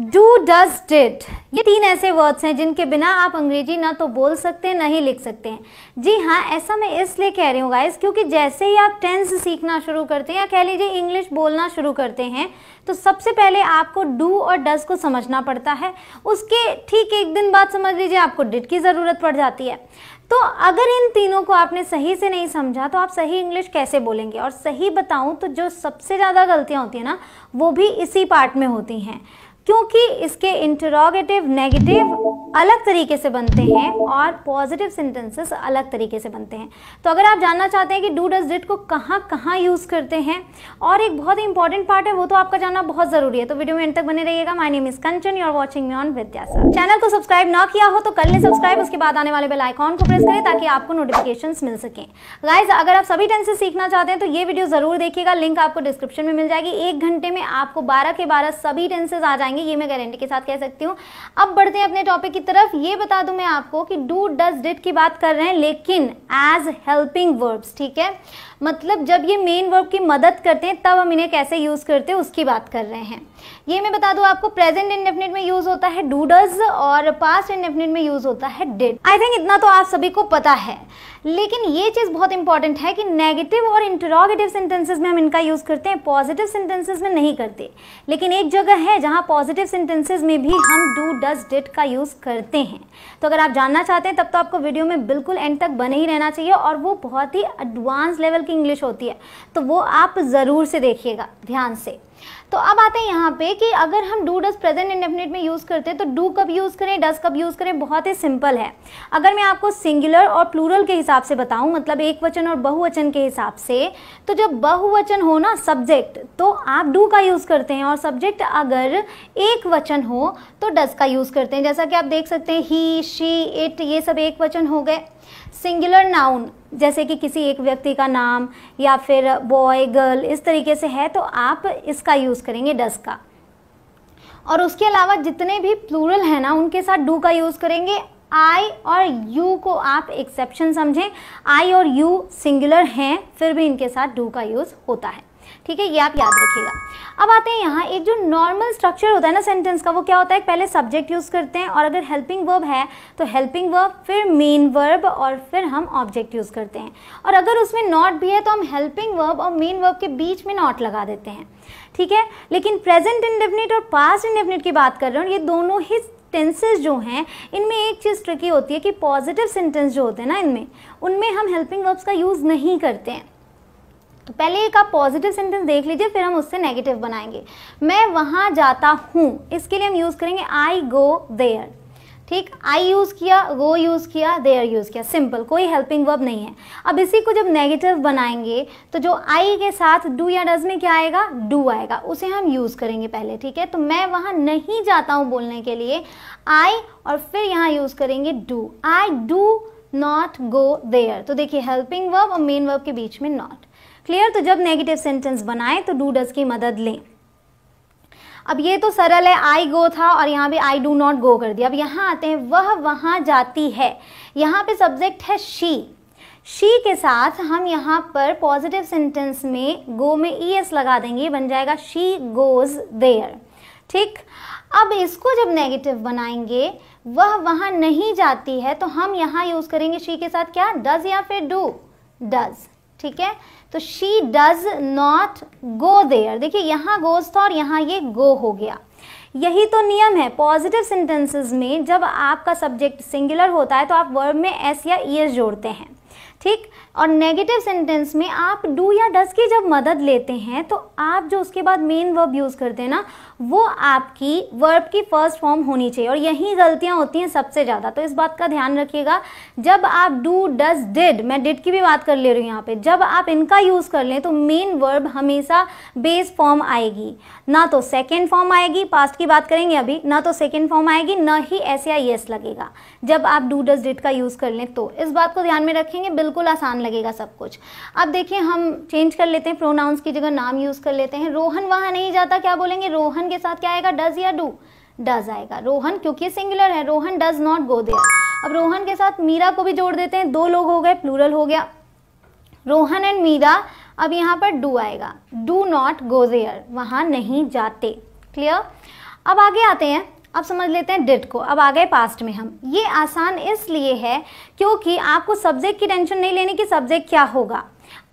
do does did ये तीन ऐसे वर्ड्स हैं जिनके बिना आप अंग्रेजी ना तो बोल सकते हैं ना ही लिख सकते हैं जी हाँ ऐसा मैं इसलिए कह रही हूँ गाइस क्योंकि जैसे ही आप टेंस सीखना शुरू करते हैं या कह लीजिए इंग्लिश बोलना शुरू करते हैं तो सबसे पहले आपको डू और डज को समझना पड़ता है उसके ठीक एक दिन बाद समझ लीजिए आपको डिड की ज़रूरत पड़ जाती है तो अगर इन तीनों को आपने सही से नहीं समझा तो आप सही इंग्लिश कैसे बोलेंगे और सही बताऊं तो जो सबसे ज़्यादा गलतियां होती हैं ना वो भी इसी पार्ट में होती हैं क्योंकि इसके इंटरोगेटिव नेगेटिव अलग तरीके से बनते हैं और पॉजिटिव सेंटेंसेस अलग तरीके से बनते हैं तो अगर आप जानना चाहते हैं कि डू डज डिट को कहाँ कहाँ यूज़ करते हैं और एक बहुत ही इंपॉर्टेंट पार्ट है वो तो आपका जानना बहुत ज़रूरी है तो वीडियो में एंड तक बने रहिएगा my name is Kanchan you are watching me on Vidya channel को सब्सक्राइब ना किया हो तो कल ले सब्सक्राइब उसके बाद आने वाले बेल आइकॉन को प्रेस करें ताकि आपको नोटिफिकेशन मिल सकें गाइज अगर आप सभी टेंसेस सीखना चाहते हैं तो ये वीडियो ज़रूर देखिएगा लिंक आपको डिस्क्रिप्शन में मिल जाएगी एक घंटे में आपको बारह के बारह सभी टेंसेज आ जाएंगे पाएंगे ये मैं गारंटी के साथ कह सकती हूँ अब बढ़ते हैं अपने टॉपिक की तरफ ये बता दूँ मैं आपको कि डू डज डिट की बात कर रहे हैं लेकिन एज हेल्पिंग वर्ब्स ठीक है मतलब जब ये मेन वर्ब की मदद करते हैं तब हम इन्हें कैसे यूज़ करते हैं उसकी बात कर रहे हैं ये मैं बता दूँ आपको प्रेजेंट इंडेफिनिट में यूज़ होता है डू और पास्ट इंडेफिनिट में यूज़ होता है डिट आई थिंक इतना तो आप सभी को पता है लेकिन ये चीज़ बहुत इंपॉर्टेंट है कि नेगेटिव और इंटरोगेटिव सेंटेंसेज में हम इनका यूज़ करते हैं पॉजिटिव सेंटेंसेज में नहीं करते लेकिन एक जगह है जहाँ पॉजिटिव सेंटेंसेज में भी हम डू डज डिट का यूज़ करते हैं तो अगर आप जानना चाहते हैं तब तो आपको वीडियो में बिल्कुल एंड तक बने ही रहना चाहिए और वो बहुत ही एडवांस लेवल की इंग्लिश होती है तो वो आप ज़रूर से देखिएगा ध्यान से तो अब आते हैं यहाँ पे कि अगर हम डू डज प्रेजेंट इंडेफिनेट में यूज़ करते हैं तो डू कब यूज़ करें डज कब यूज़ करें बहुत ही सिंपल है अगर मैं आपको सिंगुलर और प्लूरल के हिसाब से बताऊँ मतलब एक वचन और बहुवचन के हिसाब से तो जब बहुवचन हो ना सब्जेक्ट तो आप डू का यूज़ करते हैं और सब्जेक्ट अगर एक वचन हो तो डज का यूज़ करते हैं जैसा कि आप देख सकते हैं ही शी इट ये सब एक वचन हो गए सिंगुलर नाउन जैसे कि किसी एक व्यक्ति का नाम या फिर बॉय गर्ल इस तरीके से है तो आप इसका यूज़ करेंगे डस का और उसके अलावा जितने भी प्लूरल हैं ना उनके साथ डू का यूज़ करेंगे आई और यू को आप एक्सेप्शन समझें आई और यू सिंगुलर हैं फिर भी इनके साथ डू का यूज़ होता है ठीक है ये आप याद रखिएगा अब आते हैं यहाँ एक जो नॉर्मल स्ट्रक्चर होता है ना सेंटेंस का वो क्या होता है पहले सब्जेक्ट यूज़ करते हैं और अगर हेल्पिंग वर्ब है तो हेल्पिंग वर्ब फिर मेन वर्ब और फिर हम ऑब्जेक्ट यूज़ करते हैं और अगर उसमें नॉट भी है तो हम हेल्पिंग वर्ब और मेन वर्ब के बीच में नॉट लगा देते हैं ठीक है लेकिन प्रेजेंट इंडेफिनिट और पास्ट इंडेफिनिट की बात कर रहे हो ये दोनों ही टेंसेज जो हैं इनमें एक चीज़ ट्रिकी होती है कि पॉजिटिव सेंटेंस जो होते हैं ना इनमें उनमें हम हेल्पिंग वर्ब्स का यूज़ नहीं करते हैं तो पहले एक आप पॉजिटिव सेंटेंस देख लीजिए फिर हम उससे नेगेटिव बनाएंगे मैं वहाँ जाता हूँ इसके लिए हम यूज़ करेंगे आई गो देयर ठीक आई यूज़ किया गो यूज़ किया देयर यूज़ किया सिंपल कोई हेल्पिंग वर्ब नहीं है अब इसी को जब नेगेटिव बनाएंगे तो जो आई के साथ डू या डज में क्या आएगा डू आएगा उसे हम यूज़ करेंगे पहले ठीक है तो मैं वहां नहीं जाता हूं बोलने के लिए आई और फिर यहां यूज़ करेंगे do I do not go there तो देखिए हेल्पिंग वर्ब और मेन वर्ब के बीच में नॉट क्लियर तो जब नेगेटिव सेंटेंस बनाएं तो डू डज की मदद लें अब ये तो सरल है आई गो था और यहाँ भी आई डू नॉट गो कर दिया अब यहाँ आते हैं वह वहाँ जाती है यहाँ पे सब्जेक्ट है शी शी के साथ हम यहाँ पर पॉजिटिव सेंटेंस में गो में ई एस लगा देंगे बन जाएगा शी गोज देयर ठीक अब इसको जब नेगेटिव बनाएंगे वह वहाँ नहीं जाती है तो हम यहाँ यूज़ करेंगे शी के साथ क्या डज या फिर डू डज ठीक है तो she does not go there देखिए यहाँ गोज था और यहाँ ये गो हो गया यही तो नियम है पॉजिटिव सेंटेंसेस में जब आपका सब्जेक्ट सिंगुलर होता है तो आप वर्ब में एस या ईएस जोड़ते हैं ठीक और नेगेटिव सेंटेंस में आप डू या डस की जब मदद लेते हैं तो आप जो उसके बाद मेन वर्ब यूज़ करते हैं ना वो आपकी वर्ब की फर्स्ट फॉर्म होनी चाहिए और यही गलतियां होती हैं सबसे ज़्यादा तो इस बात का ध्यान रखिएगा जब आप डू डज डिड मैं डिड की भी बात कर ले रही हूँ यहाँ पे जब आप इनका यूज़ कर लें तो मेन वर्ब हमेशा बेस फॉर्म आएगी ना तो सेकेंड फॉर्म आएगी पास्ट की बात करेंगे अभी ना तो सेकेंड फॉर्म आएगी ना ही ऐसे आई येस e लगेगा जब आप डू डज डिड का यूज़ कर लें तो इस बात को ध्यान में रखेंगे बिल्कुल आसान लगेगा सब कुछ अब देखिए हम चेंज कर लेते हैं प्रोनाउंस की जगह नाम यूज़ कर लेते हैं रोहन वहाँ नहीं जाता क्या बोलेंगे रोहन के साथ क्या आएगा डज या डू डज आएगा रोहन क्योंकि सिंगुलर है Rohan does not go there अब रोहन के साथ मीरा को भी जोड़ देते हैं दो लोग हो गए प्लूरल हो गया रोहन एंड मीरा अब यहाँ पर डू आएगा डू नॉट गो देयर वहाँ नहीं जाते क्लियर अब आगे आते हैं अब समझ लेते हैं डिड को अब आ गए पास्ट में हम ये आसान इसलिए है क्योंकि आपको सब्जेक्ट की टेंशन नहीं लेने की सब्जेक्ट क्या होगा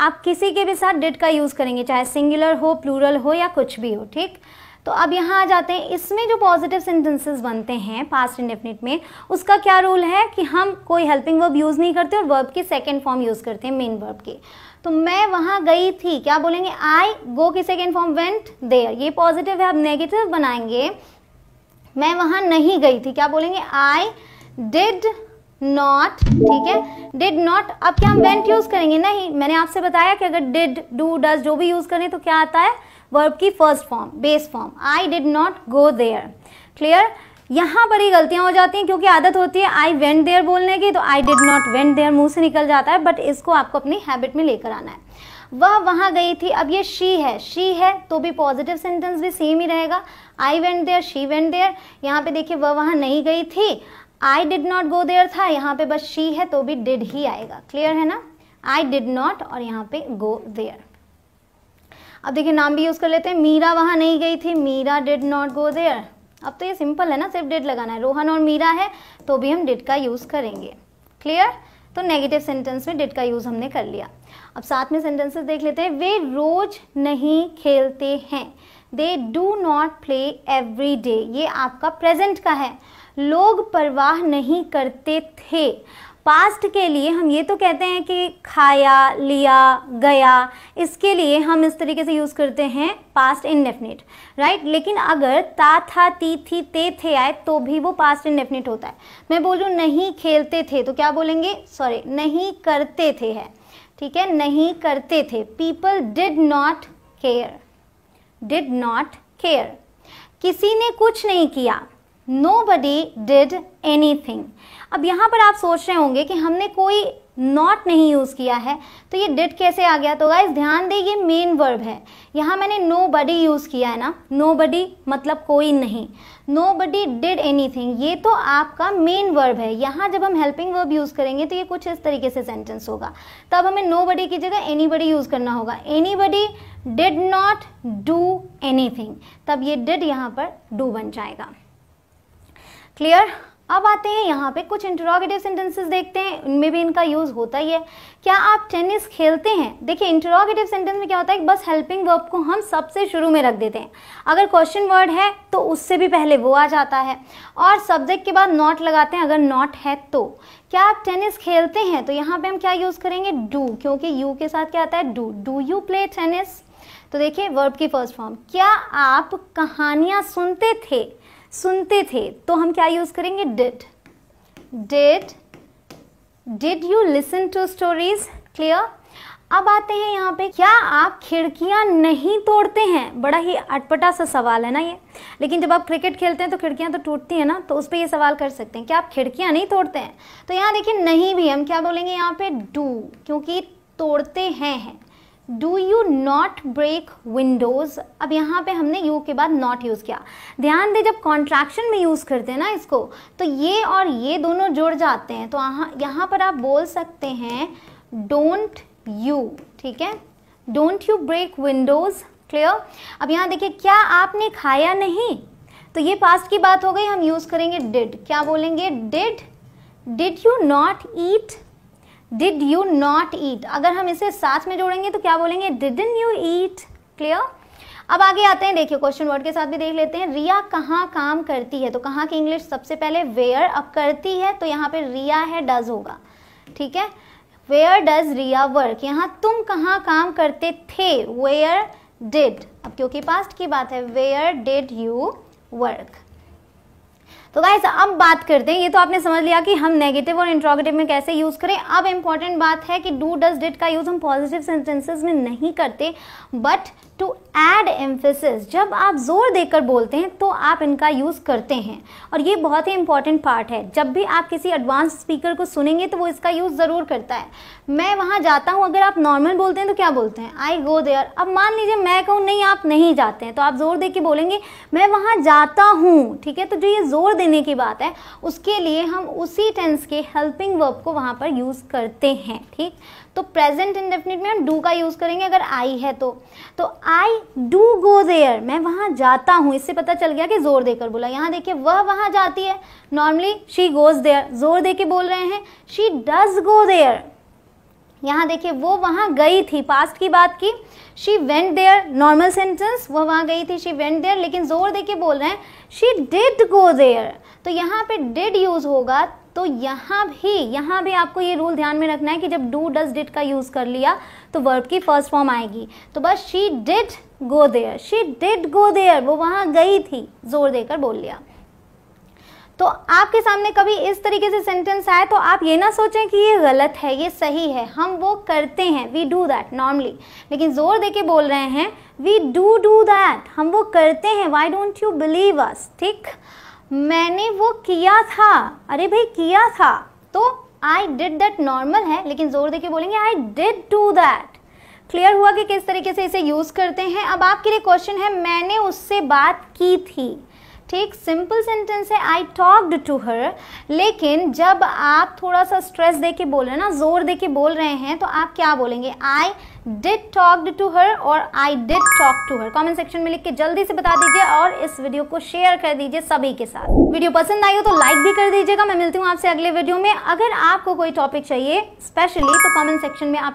आप किसी के भी साथ डिड का यूज़ करेंगे चाहे सिंगुलर हो प्लूरल हो या कुछ भी हो ठीक तो अब यहाँ आ जाते हैं इसमें जो पॉजिटिव सेंटेंसेस बनते हैं पास्ट इंडेफिनिट में उसका क्या रूल है कि हम कोई हेल्पिंग वर्ब यूज़ नहीं करते और वर्ब के सेकेंड फॉर्म यूज़ करते हैं मेन वर्ब के तो मैं वहाँ गई थी क्या बोलेंगे आई गो की सेकेंड फॉर्म वेंट देयर ये पॉजिटिव है अब नेगेटिव बनाएंगे मैं वहाँ नहीं गई थी क्या बोलेंगे आई डिड नॉट ठीक है डिड नॉट अब क्या हम वेंट यूज करेंगे नहीं मैंने आपसे बताया कि अगर डिड डू does जो भी यूज करें तो क्या आता है वर्ब की first form base form I did not go there clear यहाँ पर ही गलतियाँ हो जाती हैं क्योंकि आदत होती है आई वेंट देयर बोलने की तो I did not went there मुंह से निकल जाता है बट इसको आपको अपनी हैबिट में लेकर आना है वह वहाँ गई थी अब ये शी है शी है तो भी पॉजिटिव सेंटेंस भी सेम ही रहेगा I went there she went there यहाँ पे देखिए वह वहाँ नहीं गई थी I did not go there था यहाँ पे बस शी है तो भी डिड ही आएगा क्लियर है ना आई डिड नॉट और यहाँ पे गो देयर अब देखिए नाम भी यूज़ कर लेते हैं मीरा वहाँ नहीं गई थी Meera did not go there अब तो ये सिंपल है ना सिर्फ डिड लगाना है रोहन और मीरा है तो भी हम डिड का यूज़ करेंगे क्लियर तो नेगेटिव सेंटेंस में डिड का यूज़ हमने कर लिया अब साथ में सेंटेंसेस देख लेते हैं वे रोज़ नहीं खेलते हैं they do not play every day ये आपका प्रेजेंट का है लोग परवाह नहीं करते थे पास्ट के लिए हम ये तो कहते हैं कि खाया लिया गया इसके लिए हम इस तरीके से यूज़ करते हैं पास्ट इनडेफिनिट राइट लेकिन अगर ता था ती थी ते थे आए तो भी वो पास्ट इनडेफिनिट होता है मैं बोल रूँ नहीं खेलते थे तो क्या बोलेंगे सॉरी नहीं करते थे है ठीक है नहीं करते थे people did not care did not care किसी ने कुछ नहीं किया nobody did anything अब यहाँ पर आप सोच रहे होंगे कि हमने कोई नॉट नहीं यूज़ किया है तो ये डिड कैसे आ गया तो गाइज ध्यान दें ये मेन वर्ब है यहाँ मैंने नो बडी यूज़ किया है ना नो बडी मतलब कोई नहीं nobody did anything ये तो आपका मेन वर्ब है यहाँ जब हम हेल्पिंग वर्ब यूज़ करेंगे तो ये कुछ इस तरीके से सेंटेंस होगा तब हमें नो बडी की जगह एनी बडी यूज़ करना होगा anybody did not do anything तब ये डिड यहाँ पर डू बन जाएगा क्लियर अब आते हैं यहाँ पे कुछ इंटरोगेटिव सेंटेंसेस देखते हैं उनमें भी इनका यूज़ होता ही है क्या आप टेनिस खेलते हैं देखिए इंटरोगेटिव सेंटेंस में क्या होता है बस हेल्पिंग वर्ब को हम सबसे शुरू में रख देते हैं अगर क्वेश्चन वर्ड है तो उससे भी पहले वो आ जाता है और सब्जेक्ट के बाद नॉट लगाते हैं अगर नॉट है तो क्या आप टेनिस खेलते हैं तो यहाँ पे हम क्या यूज़ करेंगे डू क्योंकि यू के साथ क्या आता है do do you play tennis तो देखिए वर्ब की फर्स्ट फॉर्म क्या आप कहानियाँ सुनते थे सुनते थे तो हम क्या यूज करेंगे did did did you listen to stories clear अब आते हैं यहाँ पे क्या आप खिड़कियाँ नहीं तोड़ते हैं बड़ा ही अटपटा सा सवाल है ना ये लेकिन जब आप क्रिकेट खेलते हैं तो खिड़कियाँ तो टूटती हैं ना तो उस पर ये सवाल कर सकते हैं क्या आप खिड़कियाँ नहीं तोड़ते हैं तो यहाँ देखिए नहीं भी हम क्या बोलेंगे यहाँ पे डू क्योंकि तोड़ते हैं हैं do you not break windows अब यहाँ पे हमने यू के बाद नॉट यूज़ किया ध्यान दे जब कॉन्ट्रैक्शन में यूज़ करते हैं ना इसको तो ये और ये दोनों जुड़ जाते हैं तो यहाँ पर आप बोल सकते हैं डोंट यू ठीक है don't you break windows clear अब यहाँ देखिए क्या आपने खाया नहीं तो ये पास्ट की बात हो गई हम यूज़ करेंगे डिड क्या बोलेंगे did did you not eat did you not eat अगर हम इसे साथ में जोड़ेंगे तो क्या बोलेंगे डिडन यू ईट क्लियर अब आगे आते हैं देखिए क्वेश्चन वर्ड के साथ भी देख लेते हैं रिया कहाँ काम करती है तो कहाँ की इंग्लिश सबसे पहले वेयर अब करती है तो यहाँ पे रिया है डज होगा ठीक है वेयर डज रिया वर्क यहाँ तुम कहाँ काम करते थे वेयर डिड अब क्योंकि पास्ट की बात है वेयर डिड यू वर्क तो गाइज अब बात करते हैं ये तो आपने समझ लिया कि हम नेगेटिव और इंट्रोगेटिव में कैसे यूज़ करें अब इम्पॉर्टेंट बात है कि डू डज डिट का यूज़ हम पॉजिटिव सेंटेंसेज में नहीं करते बट टू एड एम्फेसिस जब आप जोर देकर बोलते हैं तो आप इनका यूज़ करते हैं और ये बहुत ही इंपॉर्टेंट पार्ट है जब भी आप किसी एडवांस स्पीकर को सुनेंगे तो वो इसका यूज़ ज़रूर करता है मैं वहाँ जाता हूँ अगर आप नॉर्मल बोलते हैं तो क्या बोलते हैं आई गो देयर अब मान लीजिए मैं कहूँ नहीं आप नहीं जाते हैं तो आप ज़ोर दे के बोलेंगे मैं वहाँ जाता हूँ ठीक है तो जो ये ज़ोर देने की बात है उसके लिए हम उसी टेंस के हेल्पिंग वर्ब को वहाँ पर यूज़ करते हैं ठीक तो प्रेजेंट इंडेफिनिट में हम डू का यूज़ करेंगे अगर आई है तो तो आई डू गो देयर मैं वहाँ जाता हूँ इससे पता चल गया कि जोर देकर बोला यहाँ देखिए वह वहाँ जाती है नॉर्मली शी गोज देयर जोर दे के बोल रहे हैं शी डज गो देयर यहाँ देखिए वो वहाँ गई थी पास्ट की बात की she went there normal sentence वह वहाँ गई थी शी वेंट देयर लेकिन जोर दे के बोल रहे हैं शी डिड गो देयर तो यहाँ पे डिड यूज़ होगा तो यहाँ भी यहाँ भी आपको ये रूल ध्यान में रखना है कि जब डू डज डिट का यूज़ कर लिया तो वर्ब की फर्स्ट फॉर्म आएगी तो बस she did go there she did go there वो वहाँ गई थी जोर देकर बोल लिया तो आपके सामने कभी इस तरीके से सेंटेंस आए तो आप ये ना सोचें कि ये गलत है ये सही है हम वो करते हैं वी डू दैट नॉर्मली लेकिन ज़ोर दे के बोल रहे हैं वी डू डू दैट हम वो करते हैं why don't you believe us ठीक मैंने वो किया था अरे भाई किया था तो आई डिड दैट नॉर्मल है लेकिन जोर देके बोलेंगे I did do that clear हुआ कि किस तरीके से इसे यूज़ करते हैं अब आपके लिए क्वेश्चन है मैंने उससे बात की थी ठीक सिंपल सेंटेंस है आई टॉक्ड टू हर लेकिन जब आप थोड़ा सा स्ट्रेस दे के बोल रहे हैं ना जोर दे के बोल रहे हैं तो आप क्या बोलेंगे I did talked to her और I did talk to her comment section में लिख के जल्दी से बता दीजिए और इस वीडियो को शेयर कर दीजिए सभी के साथ वीडियो पसंद आई हो तो लाइक भी कर दीजिएगा मैं मिलती हूँ आपसे अगले वीडियो में अगर आपको कोई टॉपिक चाहिए स्पेशली तो कॉमेंट सेक्शन में आप